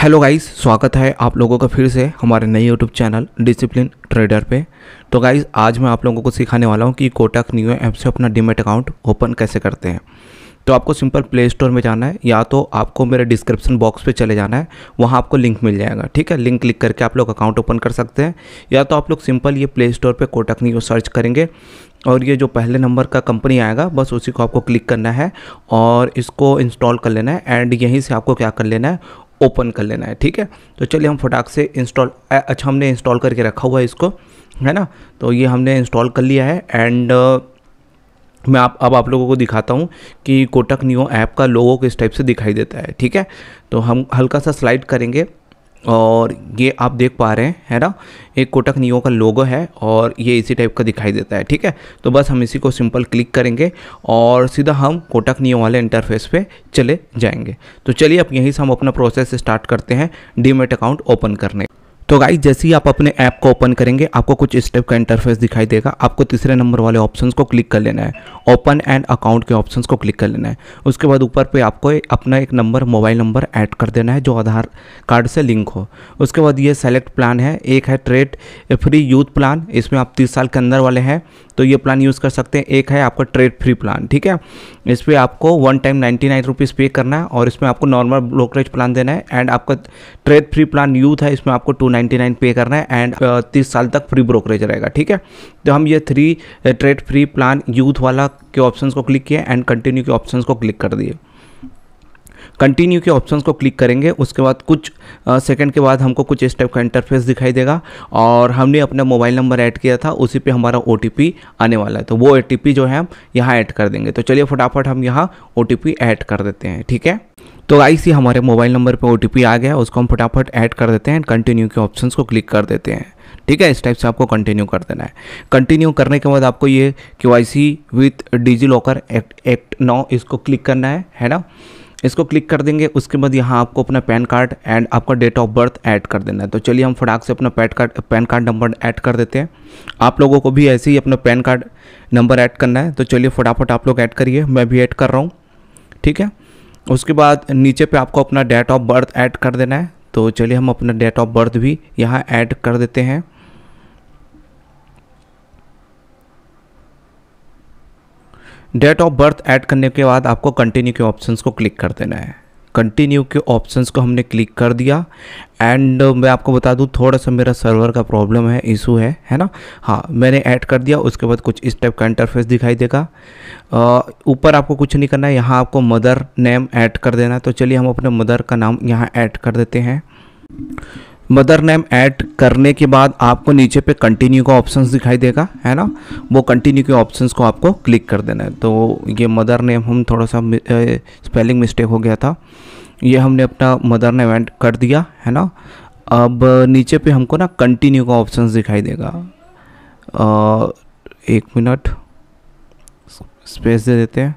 Hello guys स्वागत है आप लोगों का फिर से हमारे नए यूट्यूब चैनल डिसिप्लिन ट्रेडर पे तो गाइस आज मैं आप लोगों को सिखाने वाला हूँ कि कोटक न्यू ऐप से अपना डीमेट अकाउंट ओपन कैसे करते हैं तो आपको सिंपल प्ले स्टोर में जाना है या तो आपको मेरे डिस्क्रिप्शन बॉक्स पे चले जाना है वहाँ आपको लिंक मिल जाएगा ठीक है लिंक क्लिक करके आप लोग अकाउंट ओपन कर सकते हैं या तो आप लोग सिंपल ये प्ले स्टोर पर कोटक न्यू सर्च करेंगे और ये जो पहले नंबर का कंपनी आएगा बस उसी को आपको क्लिक करना है और इसको इंस्टॉल कर लेना है एंड यहीं से आपको क्या कर लेना है ओपन कर लेना है ठीक है तो चलिए हम फटाक से इंस्टॉल अच्छा हमने इंस्टॉल करके रखा हुआ है इसको है ना तो ये हमने इंस्टॉल कर लिया है एंड मैं आप अब आप लोगों को दिखाता हूँ कि कोटक न्यू ऐप का लोगो किस टाइप से दिखाई देता है ठीक है तो हम हल्का सा स्लाइड करेंगे और ये आप देख पा रहे हैं है ना एक कोटक नियो का लोगो है और ये इसी टाइप का दिखाई देता है ठीक है तो बस हम इसी को सिंपल क्लिक करेंगे और सीधा हम कोटक नियो वाले इंटरफेस पे चले जाएंगे तो चलिए अब यहीं से हम अपना प्रोसेस स्टार्ट करते हैं डीमेट अकाउंट ओपन करने तो गाइज जैसे ही आप अपने ऐप को ओपन करेंगे आपको कुछ स्टेप का इंटरफेस दिखाई देगा आपको तीसरे नंबर वाले ऑप्शंस को क्लिक कर लेना है ओपन एंड अकाउंट के ऑप्शंस को क्लिक कर लेना है उसके बाद ऊपर पे आपको अपना एक नंबर मोबाइल नंबर ऐड कर देना है जो आधार कार्ड से लिंक हो उसके बाद ये सेलेक्ट प्लान है एक है ट्रेड फ्री यूथ प्लान इसमें आप तीस साल के अंदर वाले हैं तो ये प्लान यूज़ कर सकते हैं एक है आपका ट्रेड फ्री प्लान ठीक है इस पर आपको one time ninety nine rupees pay करना है और इसमें आपको नॉर्मल ब्रोकरेज प्लान देना है एंड आपका ट्रेड फ्री प्लान यूथ है इसमें आपको टू नाइन्टी नाइन पे करना है एंड तीस साल तक फ्री ब्रोकरेज रहेगा ठीक है तो हम ये three trade free plan youth वाला के ऑप्शन को क्लिक किए एंड कंटिन्यू के ऑप्शन को क्लिक कर दिए कंटिन्यू के ऑप्शन को क्लिक करेंगे उसके बाद कुछ सेकंड के बाद हमको कुछ इस टाइप का इंटरफेस दिखाई देगा और हमने अपना मोबाइल नंबर ऐड किया था उसी पे हमारा ओ आने वाला है तो वो ओ जो है हम यहाँ ऐड कर देंगे तो चलिए फटाफट हम यहाँ ओ ऐड कर देते हैं ठीक है तो आई सी हमारे मोबाइल नंबर पे ओ आ गया उसको हम फटाफट ऐड कर देते हैं कंटिन्यू के ऑप्शन को क्लिक कर देते हैं ठीक है इस टाइप से आपको कंटिन्यू कर देना है कंटिन्यू करने के बाद आपको ये K Y C with DigiLocker act act नौ इसको क्लिक करना है है ना इसको क्लिक कर देंगे उसके बाद यहाँ आपको अपना पैन कार्ड एंड आपका डेट ऑफ बर्थ ऐड कर देना है तो चलिए हम फटाक से अपना PAN card PAN card number add कर देते हैं आप लोगों को भी ऐसे ही अपना पैन कार्ड नंबर ऐड करना है तो चलिए फटाफट आप लोग ऐड करिए मैं भी ऐड कर रहा हूँ ठीक है उसके बाद नीचे पे आपको अपना डेट ऑफ बर्थ ऐड कर देना है तो चलिए हम अपना डेट ऑफ बर्थ भी यहाँ ऐड कर देते हैं डेट ऑफ बर्थ ऐड करने के बाद आपको कंटिन्यू के ऑप्शंस को क्लिक कर देना है कंटिन्यू के ऑप्शंस को हमने क्लिक कर दिया एंड uh, मैं आपको बता दूं थोड़ा सा मेरा सर्वर का प्रॉब्लम है इशू है है ना हाँ मैंने ऐड कर दिया उसके बाद कुछ इस टाइप का इंटरफेस दिखाई देगा uh, ऊपर आपको कुछ नहीं करना है यहाँ आपको मदर नेम ऐड कर देना है तो चलिए हम अपने मदर का नाम यहाँ ऐड कर देते हैं मदर नेम ऐड करने के बाद आपको नीचे पे कंटिन्यू का ऑप्शन दिखाई देगा है ना वो कंटिन्यू के ऑप्शन को आपको क्लिक कर देना है तो ये मदर नेम हम थोड़ा सा स्पेलिंग मिस्टेक हो गया था ये हमने अपना मदर नेम ऐड कर दिया है ना अब नीचे पे हमको ना कंटिन्यू का ऑप्शन दिखाई देगा आ, एक मिनट स्पेस दे देते हैं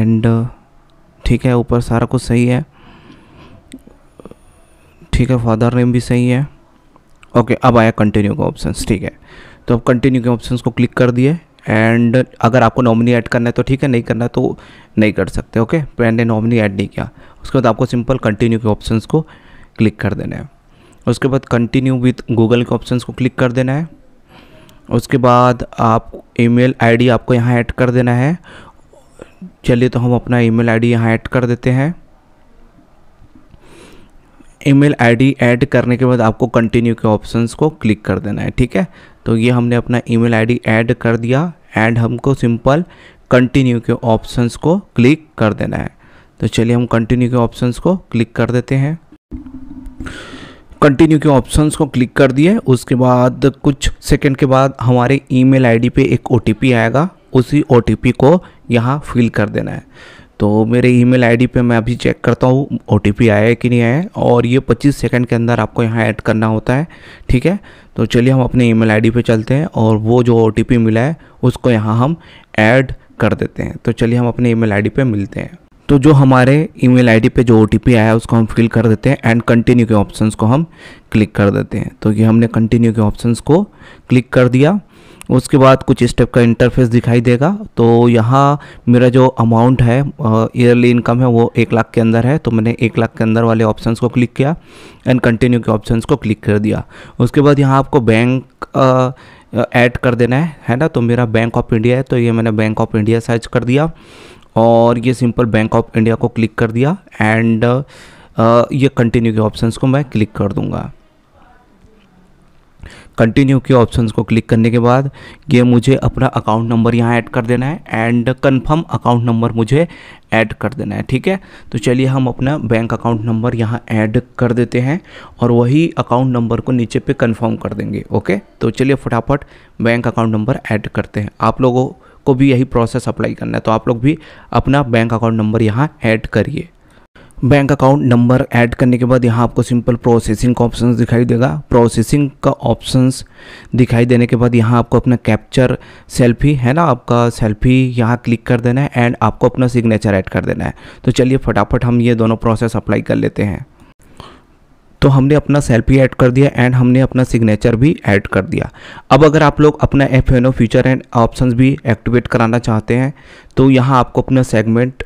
एंड ठीक है ऊपर सारा कुछ सही है ठीक है फादर नेम भी सही है ओके अब आया कंटिन्यू का ऑप्शन ठीक है तो अब कंटिन्यू के ऑप्शन को क्लिक कर दिए एंड अगर आपको नॉमिनी ऐड करना है तो ठीक है नहीं करना है तो नहीं कर सकते ओके तो मैंने नॉमिनी ऐड नहीं किया उसके बाद आपको सिंपल कंटिन्यू के ऑप्शन को क्लिक कर देना है उसके बाद कंटिन्यू विथ गूगल के ऑप्शन को क्लिक कर देना है उसके बाद आप ईमेल आईडी आपको यहाँ ऐड कर देना है चलिए तो हम अपना ई आई डी यहाँ ऐड कर देते हैं ईमेल आईडी ऐड करने के बाद आपको कंटिन्यू के ऑप्शंस को क्लिक कर देना है ठीक है तो ये हमने अपना ईमेल आईडी ऐड कर दिया एंड हमको सिंपल कंटिन्यू के ऑप्शंस को क्लिक कर देना है तो चलिए हम कंटिन्यू के ऑप्शंस को क्लिक कर देते हैं कंटिन्यू के ऑप्शंस को क्लिक कर दिए उसके बाद कुछ सेकंड के बाद हमारे ईमेल आईडी पे एक ओ आएगा उसी ओ को यहाँ फिल कर देना है तो मेरे ईमेल आईडी पे मैं अभी चेक करता हूँ ओ आया है कि नहीं आया है और ये 25 सेकंड के अंदर आपको यहाँ ऐड करना होता है ठीक है तो चलिए हम अपने ईमेल आईडी पे चलते हैं और वो जो ओ मिला है उसको यहाँ हम ऐड कर देते हैं तो चलिए हम अपने ईमेल आईडी पे मिलते हैं तो जो हमारे ईमेल आईडी पे जो ओ आया है उसको हम फिल कर देते हैं एंड कंटिन्यू के ऑप्शंस को हम क्लिक कर देते हैं तो ये हमने कंटिन्यू के ऑप्शंस को क्लिक कर दिया उसके बाद कुछ स्टेप का इंटरफेस दिखाई देगा तो यहाँ मेरा जो अमाउंट है ईयरली इनकम है वो एक लाख के अंदर है तो मैंने एक लाख के अंदर वाले ऑप्शंस को क्लिक किया एंड कंटिन्यू के ऑप्शंस को क्लिक कर दिया उसके बाद यहाँ आपको बैंक ऐड कर देना है है ना तो मेरा बैंक ऑफ इंडिया है तो ये मैंने बैंक ऑफ इंडिया सर्च कर दिया और ये सिंपल बैंक ऑफ इंडिया को क्लिक कर दिया एंड ये कंटिन्यू के ऑप्शंस को मैं क्लिक कर दूंगा कंटिन्यू के ऑप्शन को क्लिक करने के बाद ये मुझे अपना अकाउंट नंबर यहाँ ऐड कर देना है एंड कन्फर्म अकाउंट नंबर मुझे ऐड कर देना है ठीक है तो चलिए हम अपना बैंक अकाउंट नंबर यहाँ ऐड कर देते हैं और वही अकाउंट नंबर को नीचे पे कंफर्म कर देंगे ओके तो चलिए फटाफट बैंक अकाउंट नंबर ऐड करते हैं आप लोगों को भी यही प्रोसेस अप्लाई करना है तो आप लोग भी अपना बैंक अकाउंट नंबर यहाँ ऐड करिए बैंक अकाउंट नंबर ऐड करने के बाद यहाँ आपको सिंपल प्रोसेसिंग का ऑप्शन दिखाई देगा प्रोसेसिंग का ऑप्शंस दिखाई देने के बाद यहाँ आपको अपना कैप्चर सेल्फी है ना आपका सेल्फी यहाँ क्लिक कर देना है एंड आपको अपना सिग्नेचर ऐड कर देना है तो चलिए फटाफट हम ये दोनों प्रोसेस अप्लाई कर लेते हैं तो हमने अपना सेल्फी ऐड कर दिया एंड हमने अपना सिग्नेचर भी ऐड कर दिया अब अगर आप लोग अपना F N O feature and option भी एक्टिवेट कराना चाहते हैं तो यहाँ आपको अपना सेगमेंट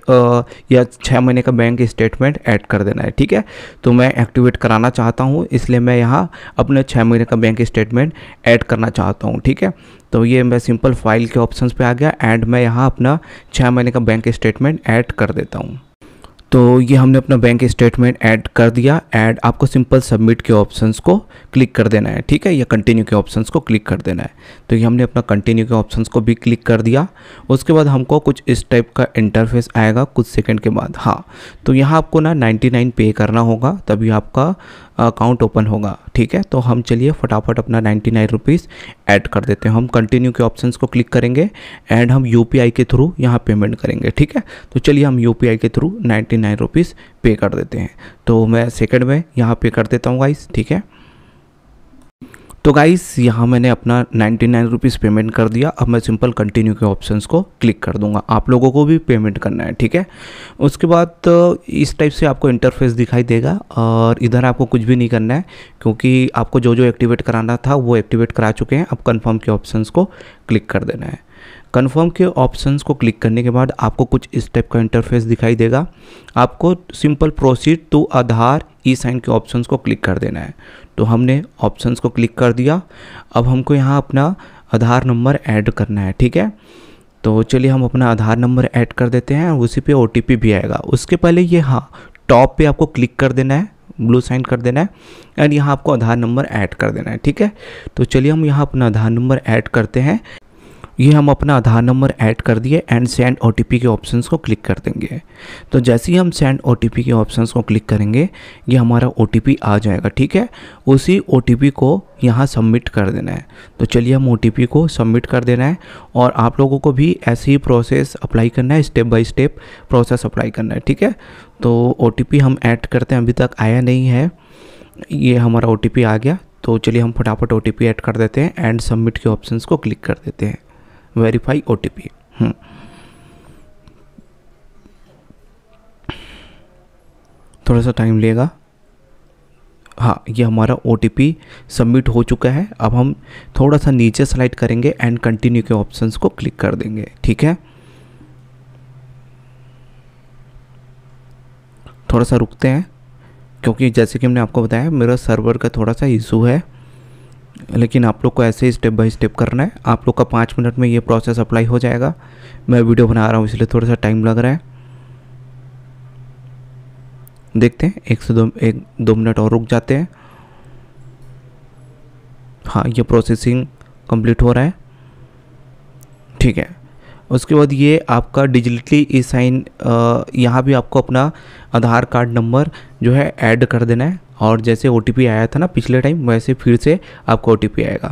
या छः महीने का बैंक स्टेटमेंट ऐड कर देना है ठीक है तो मैं एक्टिवेट कराना चाहता हूँ इसलिए मैं यहाँ अपने छः महीने का बैंक स्टेटमेंट ऐड करना चाहता हूँ ठीक है तो ये मैं सिंपल फाइल के ऑप्शंस पे आ गया एंड मैं यहाँ अपना छः महीने का बैंक स्टेटमेंट ऐड कर देता हूँ तो ये हमने अपना बैंक स्टेटमेंट ऐड कर दिया ऐड आपको सिंपल सबमिट के ऑप्शंस को क्लिक कर देना है ठीक है या कंटिन्यू के ऑप्शंस को क्लिक कर देना है तो ये हमने अपना कंटिन्यू के ऑप्शंस को भी क्लिक कर दिया उसके बाद हमको कुछ इस टाइप का इंटरफेस आएगा कुछ सेकंड के बाद हाँ तो यहाँ आपको ना 99 पे करना होगा तभी आपका अकाउंट ओपन होगा ठीक है तो हम चलिए फटाफट अपना नाइन्टी नाइन रुपीज़ ऐड कर देते हैं हम कंटिन्यू के ऑप्शन को क्लिक करेंगे एंड हम यू के थ्रू यहाँ पेमेंट करेंगे ठीक है तो चलिए हम यू के थ्रू नाइन्टी नाइन रुपीज़ पे कर देते हैं तो मैं सेकेंड में यहाँ पे कर देता हूँ गाइस ठीक है तो गाइस यहाँ मैंने अपना नाइन्टी नाइन रुपीज़ पेमेंट कर दिया अब मैं सिंपल कंटिन्यू के ऑप्शन को क्लिक कर दूंगा आप लोगों को भी पेमेंट करना है ठीक है उसके बाद uh, इस टाइप से आपको इंटरफेस दिखाई देगा और इधर आपको कुछ भी नहीं करना है क्योंकि आपको जो जो एक्टिवेट कराना था वो एक्टिवेट करा चुके हैं अब कन्फर्म के ऑप्शन को क्लिक कर देना है कन्फर्म के ऑप्शन को क्लिक करने के बाद आपको कुछ इस टाइप का इंटरफेस दिखाई देगा आपको simple proceed to Aadhaar E sign के ऑप्शन को क्लिक कर देना है तो हमने ऑप्शंस को क्लिक कर दिया अब हमको यहाँ अपना आधार नंबर ऐड करना है ठीक है तो चलिए हम अपना आधार नंबर ऐड कर देते हैं और उसी पे ओ भी आएगा उसके पहले ये हाँ टॉप पे आपको क्लिक कर देना है ब्लू साइन कर देना है एंड यहाँ आपको आधार नंबर ऐड कर देना है ठीक है तो चलिए हम यहाँ अपना आधार नंबर ऐड करते हैं ये हम अपना आधार नंबर ऐड कर दिए एंड सेंड ओ के ऑप्शन को क्लिक कर देंगे तो जैसे ही हम सेंड ओ के ऑप्शन को क्लिक करेंगे ये हमारा ओ आ जाएगा ठीक है उसी ओ को यहाँ सबमिट कर देना है तो चलिए हम ओ को सबमिट कर देना है और आप लोगों को भी ऐसे ही प्रोसेस अप्लाई करना है step by step process apply करना है ठीक है तो ओ हम ऐड करते हैं अभी तक आया नहीं है ये हमारा ओ आ गया तो चलिए हम फटाफट ओ ऐड कर देते हैं एंड सबमिट के ऑप्शंस को क्लिक कर देते हैं वेरीफाई ओ टी पी थोड़ा सा टाइम लेगा हाँ ये हमारा ओ सबमिट हो चुका है अब हम थोड़ा सा नीचे स्लाइड करेंगे एंड कंटिन्यू के ऑप्शंस को क्लिक कर देंगे ठीक है थोड़ा सा रुकते हैं क्योंकि जैसे कि हमने आपको बताया मेरा सर्वर का थोड़ा सा इशू है लेकिन आप लोग को ऐसे ही स्टेप बाय स्टेप करना है आप लोग का पाँच मिनट में ये प्रोसेस अप्लाई हो जाएगा मैं वीडियो बना रहा हूँ इसलिए थोड़ा सा टाइम लग रहा है देखते हैं एक से दो एक दो मिनट और रुक जाते हैं हाँ ये प्रोसेसिंग कंप्लीट हो रहा है ठीक है उसके बाद ये आपका डिजिटली ई साइन यहाँ भी आपको अपना आधार कार्ड नंबर जो है ऐड कर देना है और जैसे ओ आया था ना पिछले टाइम वैसे फिर से आपको ओ आएगा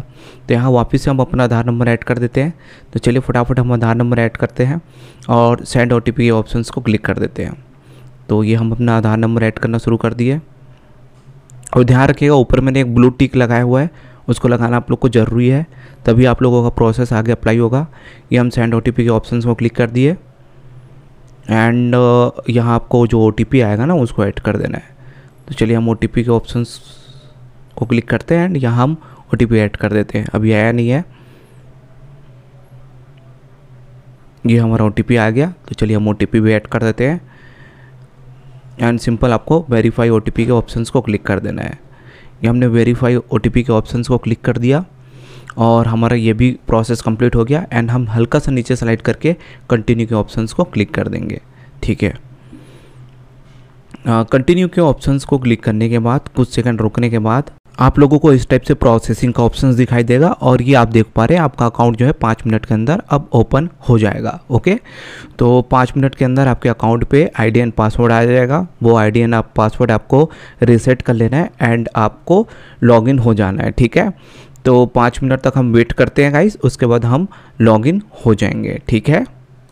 तो यहाँ वापस से हम अपना आधार नंबर ऐड कर देते हैं तो चलिए फटाफट हम आधार नंबर ऐड करते हैं और सेंड ओ टी ऑप्शन को क्लिक कर देते हैं तो ये हम अपना आधार नंबर ऐड करना शुरू कर दिए और ध्यान रखिएगा ऊपर मैंने एक ब्लू टिक लगाया हुआ है उसको लगाना आप लोग को ज़रूरी है तभी आप लोगों का प्रोसेस आगे अप्लाई होगा ये हम सेंड ओ के ऑप्शन को क्लिक कर दिए एंड यहाँ आपको जो ओ आएगा ना उसको ऐड कर देना है तो चलिए हम ओ के ऑप्शन को क्लिक करते हैं एंड यहाँ हम ओ टी ऐड कर देते हैं अभी आया नहीं है ये हमारा ओ आ गया तो चलिए हम ओ भी ऐड कर देते हैं एंड सिंपल आपको वेरीफाई ओ के ऑप्शंस को क्लिक कर देना है ये हमने वेरीफाई ओ के ऑप्शंस को क्लिक कर दिया और हमारा ये भी प्रोसेस कंप्लीट हो गया एंड हम हल्का सा नीचे स्लाइड करके कंटिन्यू के ऑप्शंस को क्लिक कर देंगे ठीक है कंटिन्यू हाँ, के ऑप्शंस को क्लिक करने के बाद कुछ सेकंड रुकने के बाद आप लोगों को इस टाइप से प्रोसेसिंग का ऑप्शन दिखाई देगा और ये आप देख पा रहे हैं आपका अकाउंट जो है पाँच मिनट के अंदर अब ओपन हो जाएगा ओके तो पाँच मिनट के अंदर आपके अकाउंट पे आई एंड पासवर्ड आ जाएगा वो आई एंड आप पासवर्ड आपको रीसेट कर लेना है एंड आपको लॉगिन हो जाना है ठीक है तो पाँच मिनट तक हम वेट करते हैं गाइस उसके बाद हम लॉगिन हो जाएंगे ठीक है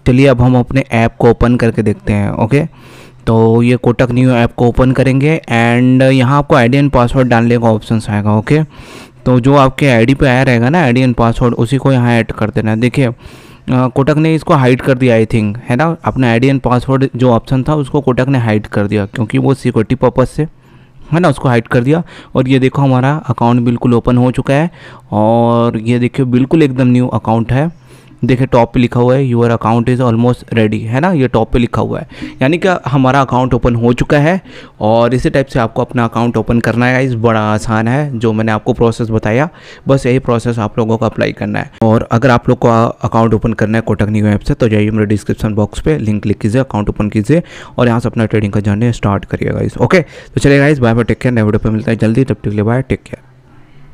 चलिए अब हम अपने ऐप को ओपन करके देखते हैं ओके okay? तो ये कोटक न्यू ऐप को ओपन करेंगे एंड यहाँ आपको आई एंड पासवर्ड डालने का ऑप्शन आएगा ओके तो जो आपके आईडी पे आया रहेगा ना आई एंड पासवर्ड उसी को यहाँ ऐड कर देना है देखिए कोटक ने इसको हाइड कर दिया आई थिंक है ना अपना आईडी एंड पासवर्ड जो ऑप्शन था उसको कोटक ने हाइड कर दिया क्योंकि वो सिक्योरिटी पर्पज़ से है ना उसको हाइड कर दिया और ये देखो हमारा अकाउंट बिल्कुल ओपन हो चुका है और ये देखिए बिल्कुल एकदम न्यू अकाउंट है देखिए टॉप पे लिखा हुआ है your account is almost ready है ना ये टॉप पे लिखा हुआ है यानी कि हमारा अकाउंट ओपन हो चुका है और इसी टाइप से आपको अपना अकाउंट ओपन करना है इस बड़ा आसान है जो मैंने आपको प्रोसेस बताया बस यही प्रोसेस आप लोगों को अप्लाई करना है और अगर आप लोग को अकाउंट ओपन करना है कोटक न्यू ऐप से तो जाइए मेरे डिस्क्रिप्शन बॉक्स पर लिंक लिख कीजिए अकाउंट ओपन कीजिए और यहाँ से अपना ट्रेडिंग का जर्नी स्टार्ट करिएगा इस ओके तो चलिए इस बाय बाय टेक केयर नए वीडियो पर मिलता है जल्दी तब टिकले बाय टेक केयर